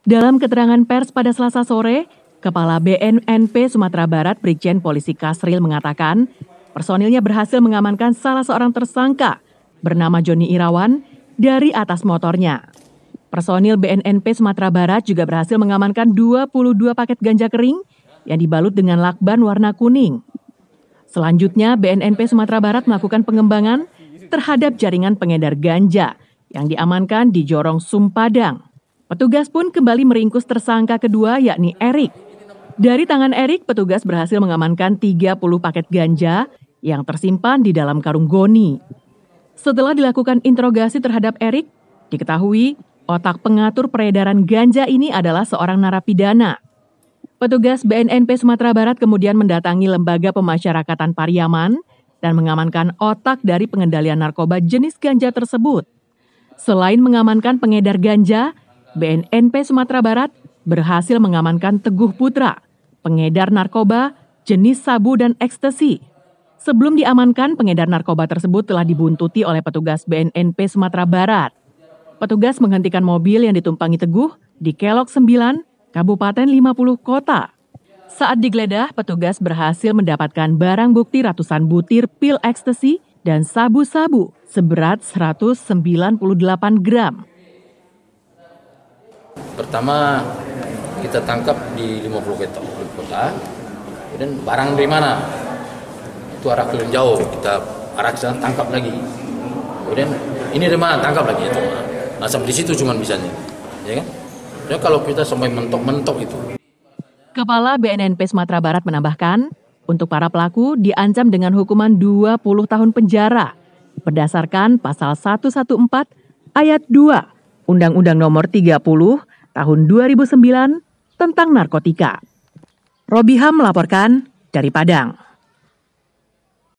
Dalam keterangan pers pada selasa sore, Kepala BNNP Sumatera Barat Brigjen Polisi Kasril mengatakan, personilnya berhasil mengamankan salah seorang tersangka bernama Joni Irawan dari atas motornya. Personil BNNP Sumatera Barat juga berhasil mengamankan 22 paket ganja kering yang dibalut dengan lakban warna kuning. Selanjutnya, BNNP Sumatera Barat melakukan pengembangan terhadap jaringan pengedar ganja yang diamankan di Jorong Sumpadang. Petugas pun kembali meringkus tersangka kedua yakni Erik. Dari tangan Erik, petugas berhasil mengamankan 30 paket ganja yang tersimpan di dalam karung goni. Setelah dilakukan interogasi terhadap Erik, diketahui otak pengatur peredaran ganja ini adalah seorang narapidana. Petugas BNNP Sumatera Barat kemudian mendatangi Lembaga Pemasyarakatan Pariaman dan mengamankan otak dari pengendalian narkoba jenis ganja tersebut. Selain mengamankan pengedar ganja, BNNP Sumatera Barat berhasil mengamankan Teguh Putra, pengedar narkoba, jenis sabu dan ekstasi. Sebelum diamankan, pengedar narkoba tersebut telah dibuntuti oleh petugas BNNP Sumatera Barat. Petugas menghentikan mobil yang ditumpangi Teguh di Kelok 9, Kabupaten 50 Kota. Saat digeledah, petugas berhasil mendapatkan barang bukti ratusan butir pil ekstasi dan sabu-sabu seberat 198 gram pertama kita tangkap di 50 kota, kota. Kemudian barang dari mana? Itu arah ke jauh. Kita arah ke sana tangkap lagi. Kemudian ini dari mana? Tangkap lagi itu. Nah sampai di situ cuma bisanya, ya kan? Ya kalau kita sampai mentok-mentok itu. Kepala BNNP Sumatera Barat menambahkan, untuk para pelaku diancam dengan hukuman 20 tahun penjara berdasarkan pasal 114 ayat 2 Undang-Undang Nomor 30 tahun 2009 tentang narkotika. Robiha melaporkan dari Padang.